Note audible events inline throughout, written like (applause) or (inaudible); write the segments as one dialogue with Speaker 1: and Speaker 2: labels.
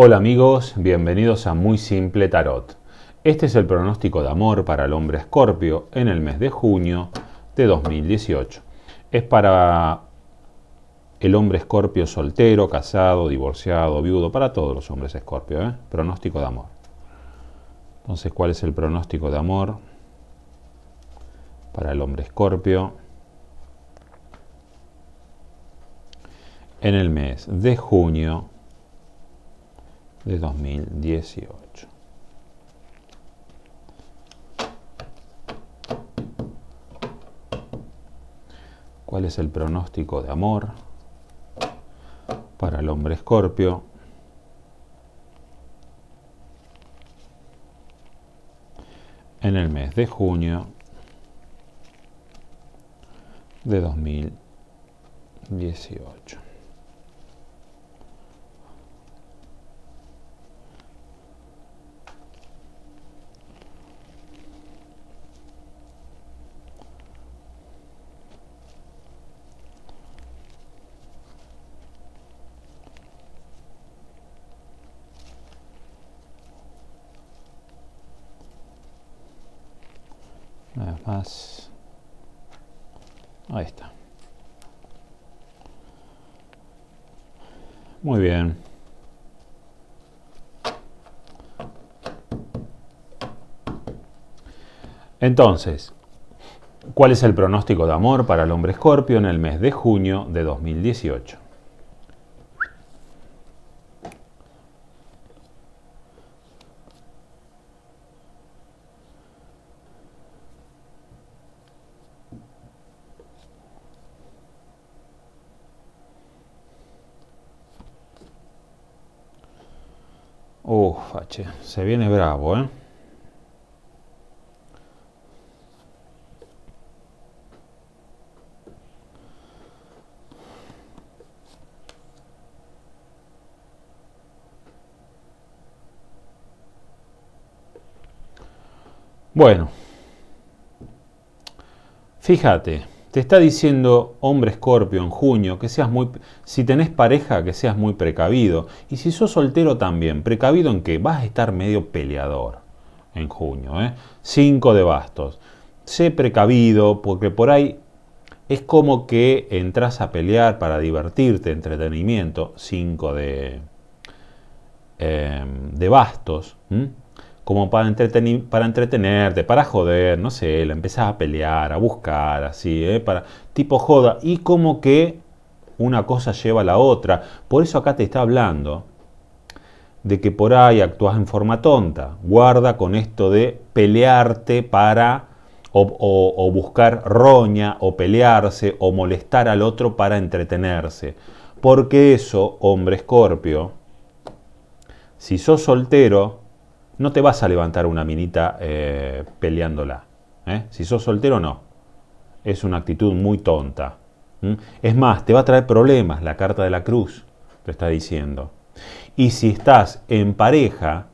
Speaker 1: Hola amigos, bienvenidos a Muy Simple Tarot. Este es el pronóstico de amor para el hombre escorpio en el mes de junio de 2018. Es para el hombre escorpio soltero, casado, divorciado, viudo, para todos los hombres escorpio, ¿eh? pronóstico de amor. Entonces, ¿cuál es el pronóstico de amor para el hombre escorpio? En el mes de junio de 2018. ¿Cuál es el pronóstico de amor para el hombre escorpio? En el mes de junio de 2018. Ahí está. Muy bien. Entonces, ¿cuál es el pronóstico de amor para el hombre escorpio en el mes de junio de 2018? Oh, se viene bravo, ¿eh? Bueno, fíjate. Te está diciendo, hombre escorpio, en junio, que seas muy... Si tenés pareja, que seas muy precavido. Y si sos soltero también, precavido en que vas a estar medio peleador en junio. ¿eh? Cinco de bastos. Sé precavido porque por ahí es como que entras a pelear para divertirte, entretenimiento. Cinco de, em, de bastos como para, para entretenerte, para joder, no sé, la empezás a pelear, a buscar, así, ¿eh? para, tipo joda, y como que una cosa lleva a la otra. Por eso acá te está hablando de que por ahí actúas en forma tonta. Guarda con esto de pelearte para o, o buscar roña, o pelearse, o molestar al otro para entretenerse. Porque eso, hombre escorpio, si sos soltero, no te vas a levantar una minita eh, peleándola. ¿eh? Si sos soltero, no. Es una actitud muy tonta. Es más, te va a traer problemas la carta de la cruz, te está diciendo. Y si estás en pareja,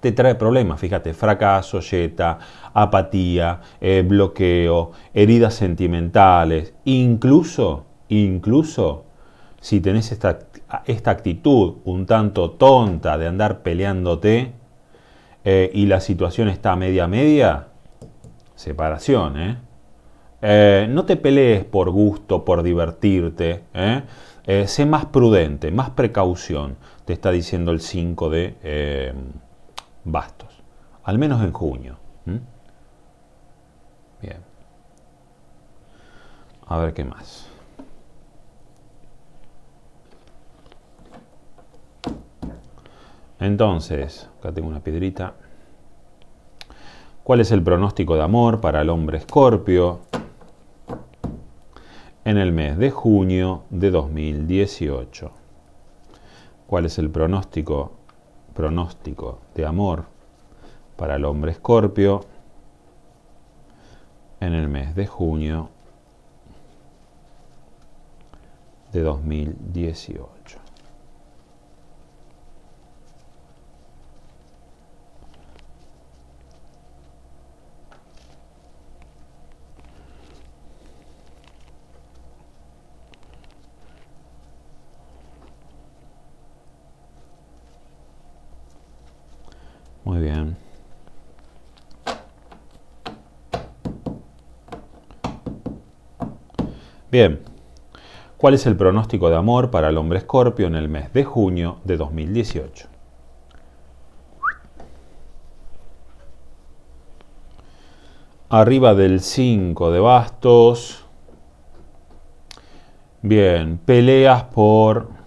Speaker 1: te trae problemas. Fíjate, fracaso, yeta, apatía, eh, bloqueo, heridas sentimentales. Incluso, incluso, si tenés esta, esta actitud un tanto tonta de andar peleándote, eh, y la situación está media media, separación, ¿eh? eh no te pelees por gusto, por divertirte. ¿eh? ¿eh? sé más prudente, más precaución, te está diciendo el 5 de bastos. Al menos en junio. Bien. A ver qué más. Entonces, acá tengo una piedrita. ¿Cuál es el pronóstico de amor para el hombre escorpio en el mes de junio de 2018? ¿Cuál es el pronóstico, pronóstico de amor para el hombre escorpio en el mes de junio de 2018? Muy bien. Bien. ¿Cuál es el pronóstico de amor para el hombre escorpio en el mes de junio de 2018? Arriba del 5 de bastos. Bien, peleas por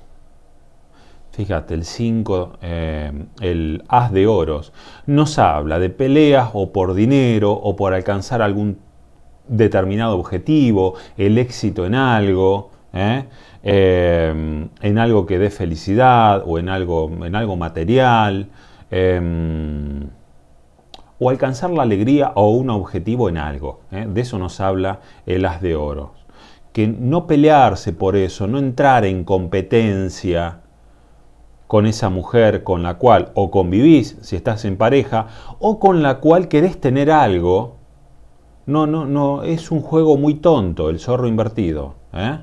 Speaker 1: Fíjate, el 5, eh, el as de oros, nos habla de peleas o por dinero o por alcanzar algún determinado objetivo, el éxito en algo, ¿eh? Eh, en algo que dé felicidad o en algo, en algo material, em, o alcanzar la alegría o un objetivo en algo. De eso nos habla el as de oros. Que no pelearse por eso, no entrar en competencia, con esa mujer con la cual o convivís si estás en pareja o con la cual querés tener algo, no, no, no, es un juego muy tonto el zorro invertido. ¿eh?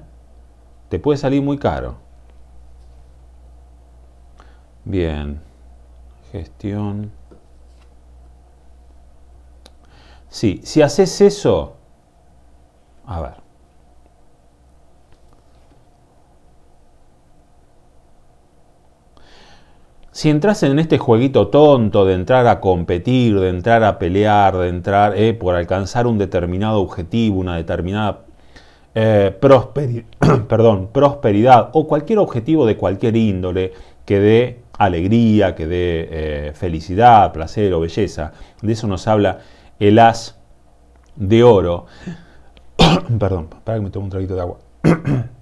Speaker 1: Te puede salir muy caro. Bien, gestión. Sí, si haces eso, si entras en este jueguito tonto de entrar a competir, de entrar a pelear, de entrar eh, por alcanzar un determinado objetivo, una determinada eh, (coughs) prosperidad o cualquier objetivo de cualquier índole que dé alegría, que dé eh, felicidad, placer o belleza, de eso nos habla el as de oro. (coughs) perdón, para que me tome un traguito de agua. (coughs)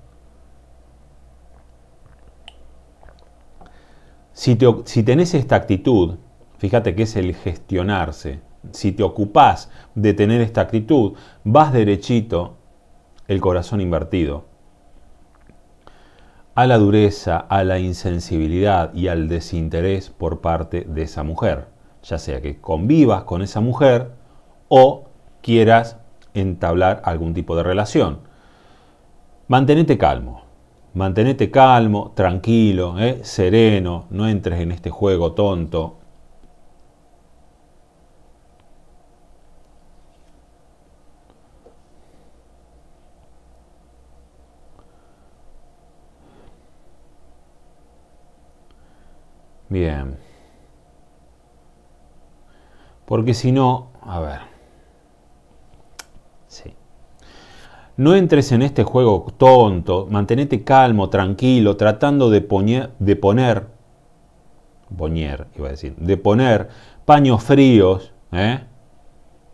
Speaker 1: Si, tenés esta actitud, fíjate que es el gestionarse, si te ocupás de tener esta actitud, vas derechito, el corazón invertido, a la dureza, a la insensibilidad y al desinterés por parte de esa mujer, ya sea que convivas con esa mujer o quieras entablar algún tipo de relación. Mantenete calmo, Mantenete calmo, tranquilo, ¿eh? sereno, no entres en este juego tonto. Bien. Porque si no, a ver. No entres en este juego tonto, mantenete calmo, tranquilo, tratando de, poner, de poner, decir, de poner paños fríos, ¿eh?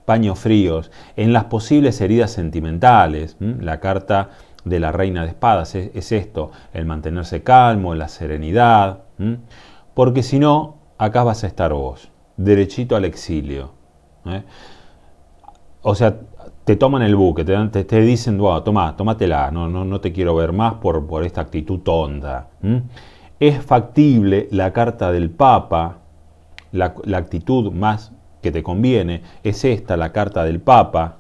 Speaker 1: paños fríos en las posibles heridas sentimentales. La carta de la reina de espadas es, esto, el mantenerse calmo, la serenidad, porque si no, acá vas a estar vos, derechito al exilio. ¿eh? O sea, te toman el buque, te, dicen, wow, toma, tómatela, no, no, no te quiero ver más por, por esta actitud tonda. ¿Es factible la carta del Papa, la, actitud más que te conviene? ¿Es esta la carta del Papa?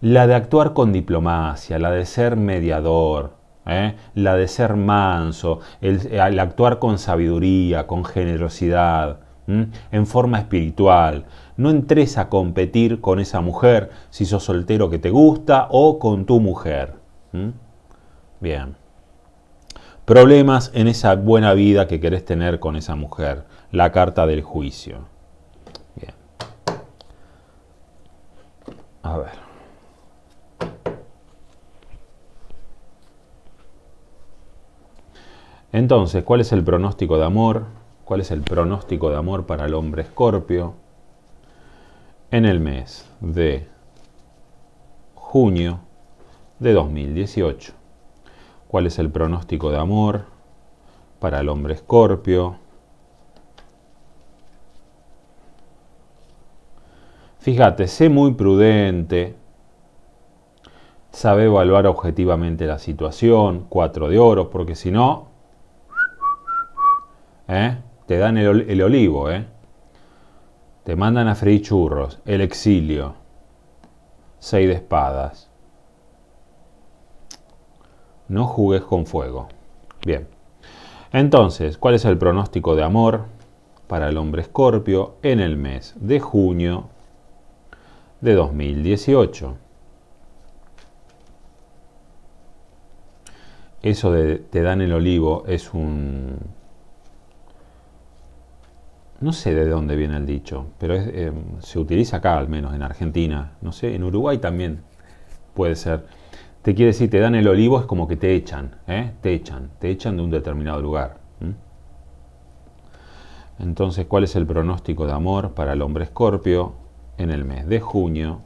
Speaker 1: La de actuar con diplomacia, la de ser mediador, ¿eh? la de ser manso, el, actuar con sabiduría, con generosidad, en forma espiritual no entres a competir con esa mujer si sos soltero que te gusta o con tu mujer. ¿Mm? Bien. Problemas en esa buena vida que querés tener con esa mujer. La carta del juicio. Bien. A ver. Entonces, ¿cuál es el pronóstico de amor? ¿Cuál es el pronóstico de amor para el hombre escorpio? en el mes de junio de 2018. ¿Cuál es el pronóstico de amor para el hombre escorpio? Fíjate, sé muy prudente, sabe evaluar objetivamente la situación, cuatro de oro, porque si no, ¿eh? te dan el olivo, ¿eh? Te mandan a freír churros, el exilio, seis de espadas. No jugues con fuego. Bien. Entonces, ¿cuál es el pronóstico de amor para el hombre escorpio en el mes de junio de 2018? Eso de te dan el olivo es un no sé de dónde viene el dicho, pero eh, se utiliza acá al menos, en Argentina, no sé, en Uruguay también puede ser. Te quiere decir, te dan el olivo, es como que te echan, ¿eh? te echan, te echan de un determinado lugar. Entonces, ¿cuál es el pronóstico de amor para el hombre escorpio en el mes de junio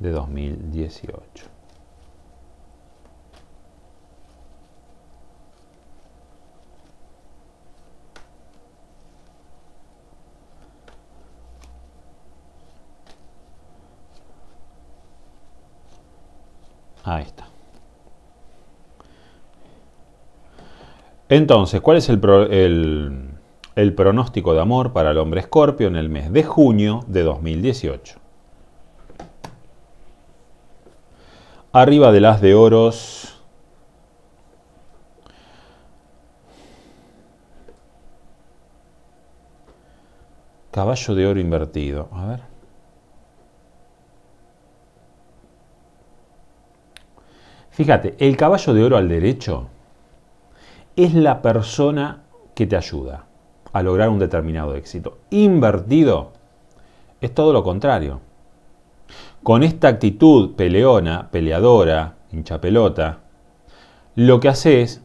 Speaker 1: de 2018? Ahí está. Entonces, ¿cuál es el, pronóstico de amor para el hombre escorpio en el mes de junio de 2018? Arriba de las de oros, caballo de oro invertido. A ver. Fíjate, el caballo de oro al derecho es la persona que te ayuda a lograr un determinado éxito. Invertido es todo lo contrario. Con esta actitud peleona, peleadora, pelota, lo que haces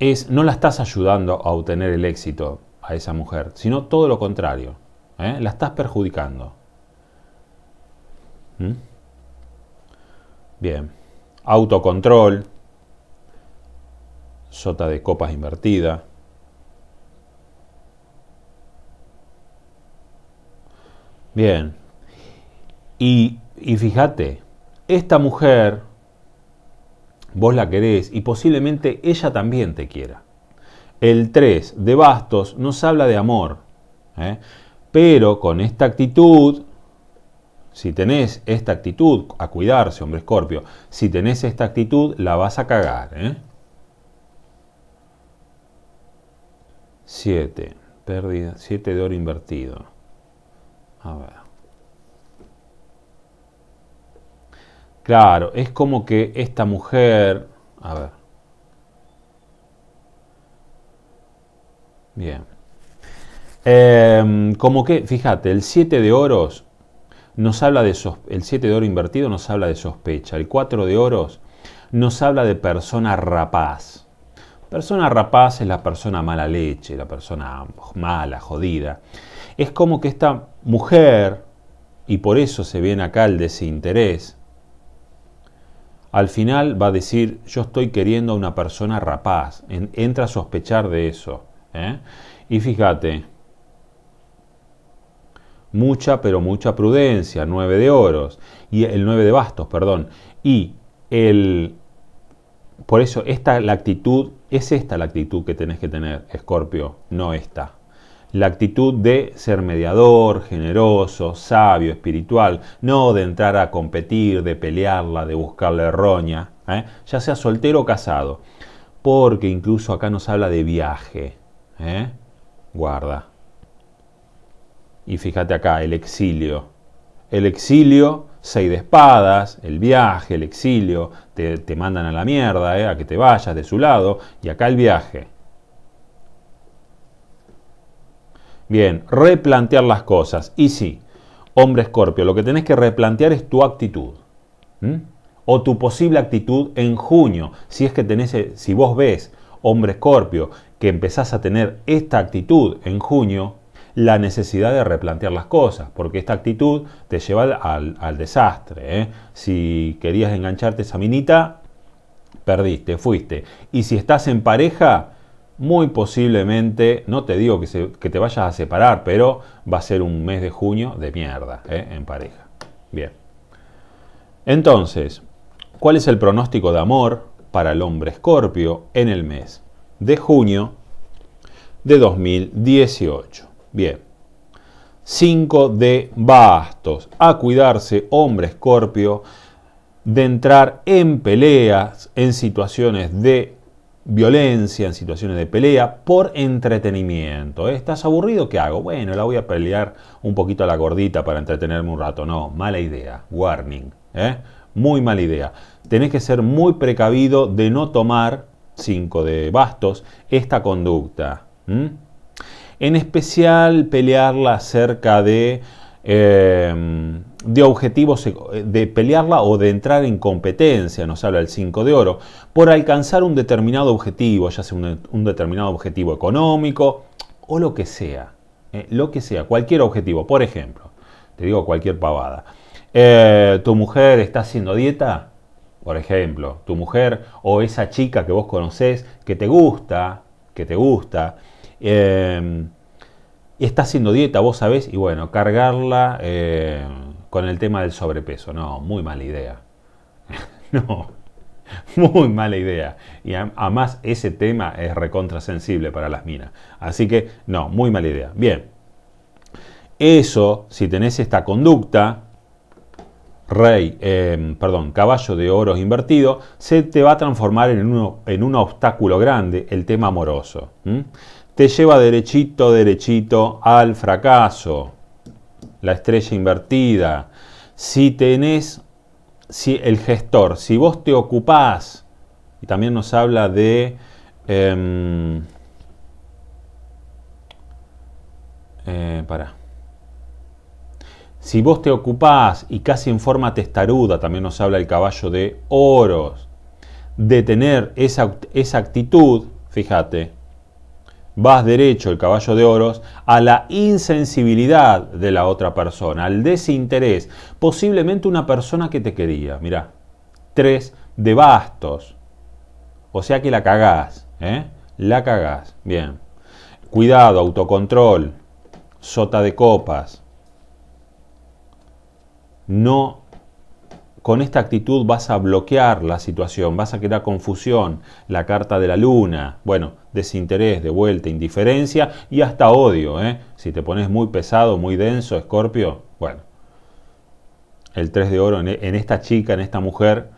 Speaker 1: es, no la estás ayudando a obtener el éxito a esa mujer, sino todo lo contrario, ¿eh? la estás perjudicando. ¿Mm? Bien. Autocontrol. Sota de copas invertida. Bien. Y, fíjate, esta mujer, vos la querés y posiblemente ella también te quiera. El 3 de bastos nos habla de amor. ¿eh? Pero con esta actitud si tenés esta actitud, a cuidarse, hombre escorpio, si tenés esta actitud, la vas a cagar. 7, ¿eh? pérdida, 7 de oro invertido. A ver. Claro, es como que esta mujer... A ver. Bien. Em, como que, fíjate, el 7 de oros nos habla de el 7 de oro invertido nos habla de sospecha, el 4 de oros nos habla de persona rapaz. Persona rapaz es la persona mala leche, la persona mala, jodida. Es como que esta mujer, y por eso se viene acá el desinterés, al final va a decir, yo estoy queriendo a una persona rapaz. entra a sospechar de eso. ¿eh? Y fíjate, mucha, pero mucha prudencia, 9 de oros, y el 9 de bastos, perdón. Y el... Por eso, esta la actitud, es esta la actitud que tenés que tener, Escorpio, no esta. La actitud de ser mediador, generoso, sabio, espiritual, no de entrar a competir, de pelearla, de buscarle roña, ¿eh? ya sea soltero o casado. Porque incluso acá nos habla de viaje. ¿eh? Guarda. Y fíjate acá, el exilio. El exilio, seis de espadas, el viaje, el exilio, te, te mandan a la mierda, eh, a que te vayas de su lado, y acá el viaje. Bien, replantear las cosas. Y sí, hombre escorpio, lo que tenés que replantear es tu actitud. O tu posible actitud en junio. Si es que tenés, eh, si vos ves, hombre escorpio, que empezás a tener esta actitud en junio, la necesidad de replantear las cosas, porque esta actitud te lleva al, desastre. ¿eh? Si querías engancharte esa minita, perdiste, fuiste. Y si estás en pareja, muy posiblemente, no te digo que, te vayas a separar, pero va a ser un mes de junio de mierda ¿eh? en pareja. Bien. Entonces, ¿cuál es el pronóstico de amor para el hombre escorpio en el mes de junio de 2018? Bien. 5 de bastos. A cuidarse, hombre escorpio, de entrar en peleas, en situaciones de violencia, en situaciones de pelea, por entretenimiento. ¿Eh? ¿Estás aburrido? ¿Qué hago? Bueno, la voy a pelear un poquito a la gordita para entretenerme un rato. No, mala idea. Warning. ¿eh? Muy mala idea. Tenés que ser muy precavido de no tomar, 5 de bastos, esta conducta. ¿Mm? en especial pelearla acerca de, em, de objetivos, eh, de pelearla o de entrar en competencia, nos habla el 5 de oro, por alcanzar un determinado objetivo, ya sea un, determinado objetivo económico o lo que sea, eh, lo que sea, cualquier objetivo, por ejemplo, te digo cualquier pavada. Eh, tu mujer está haciendo dieta, por ejemplo, tu mujer o esa chica que vos conocés que te gusta, que te gusta, em, está haciendo dieta, vos sabés, y bueno, cargarla eh, con el tema del sobrepeso. No, muy mala idea. (laughs) no, muy mala idea. Y además ese tema es recontrasensible para las minas. Así que no, muy mala idea. Bien. Eso, si tenés esta conducta, rey, em, perdón, caballo de oro invertido, se te va a transformar en, uno, en un obstáculo grande, el tema amoroso te lleva derechito, derechito al fracaso. La estrella invertida. Si tenés, si el gestor, si vos te ocupás, y también nos habla de... Em, eh, para. Si vos te ocupás y casi en forma testaruda, también nos habla el caballo de oros, de tener esa, esa actitud, fíjate, vas derecho el caballo de oros a la insensibilidad de la otra persona, al desinterés, posiblemente una persona que te quería. Mirá, tres de bastos. O sea que la cagás, ¿eh? La cagás. Bien. Cuidado, autocontrol, sota de copas. No con esta actitud vas a bloquear la situación, vas a crear confusión, la carta de la luna, bueno, desinterés, de vuelta, indiferencia y hasta odio. ¿eh? Si te pones muy pesado, muy denso, Escorpio, bueno, el 3 de oro en, esta chica, en esta mujer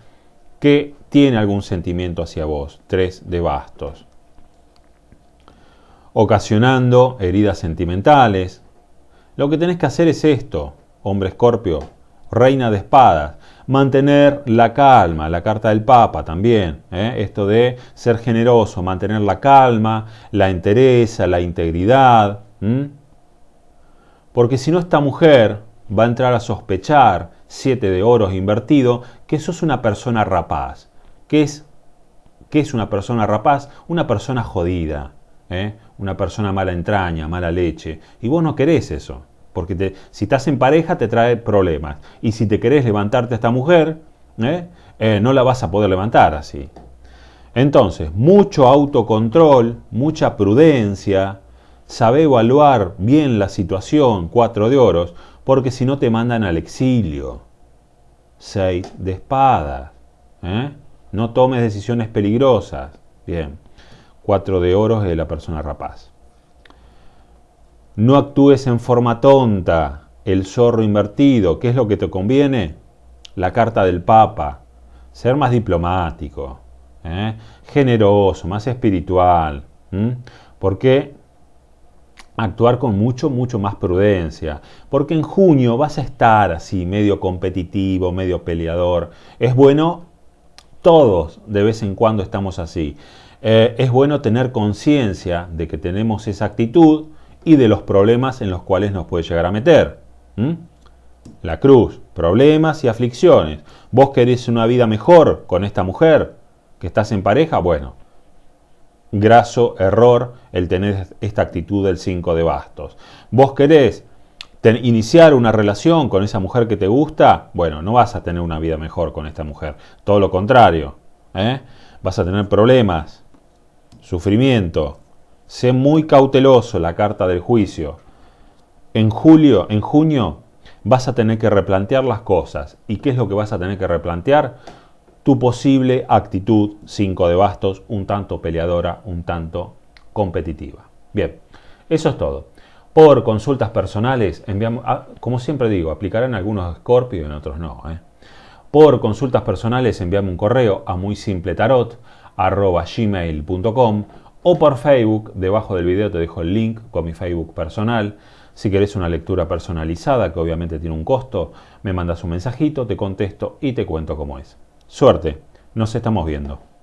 Speaker 1: que tiene algún sentimiento hacia vos, 3 de bastos. Ocasionando heridas sentimentales. Lo que tenés que hacer es esto, hombre Escorpio, reina de espadas mantener la calma, la carta del Papa también, ¿eh? esto de ser generoso, mantener la calma, la entereza, la integridad, porque si no esta mujer va a entrar a sospechar, siete de oros invertido, que sos una persona rapaz, que es, es una persona rapaz, una persona jodida, ¿eh? una persona mala entraña, mala leche, y vos no querés eso. Porque te, si estás en pareja te trae problemas. Y si te querés levantarte a esta mujer, ¿eh? Eh, no la vas a poder levantar así. Entonces, mucho autocontrol, mucha prudencia, sabe evaluar bien la situación, cuatro de oros, porque si no te mandan al exilio. Seis de espadas. ¿eh? No tomes decisiones peligrosas. Bien. Cuatro de oros de la persona rapaz. No actúes en forma tonta, el zorro invertido. ¿Qué es lo que te conviene? La carta del Papa. Ser más diplomático, ¿eh? generoso, más espiritual. Porque actuar con mucho, mucho más prudencia. Porque en junio vas a estar así, medio competitivo, medio peleador. Es bueno, todos de vez en cuando estamos así. Eh, es bueno tener conciencia de que tenemos esa actitud y de los problemas en los cuales nos puede llegar a meter. La cruz, problemas y aflicciones. ¿Vos querés una vida mejor con esta mujer que estás en pareja? Bueno, graso error el tener esta actitud del 5 de bastos. ¿Vos querés iniciar una relación con esa mujer que te gusta? Bueno, no vas a tener una vida mejor con esta mujer. Todo lo contrario. ¿eh? Vas a tener problemas, sufrimiento, Sé muy cauteloso la carta del juicio. En julio, en junio, vas a tener que replantear las cosas. ¿Y qué es lo que vas a tener que replantear? Tu posible actitud 5 de bastos, un tanto peleadora, un tanto competitiva. Bien, eso es todo. Por consultas personales, enviamos, ah, como siempre digo, aplicarán algunos Scorpio y en otros no. ¿eh? Por consultas personales, envíame un correo a muy simple tarot, o por Facebook. Debajo del video te dejo el link con mi Facebook personal. Si querés una lectura personalizada, que obviamente tiene un costo, me mandas un mensajito, te contesto y te cuento cómo es. Suerte, nos estamos viendo.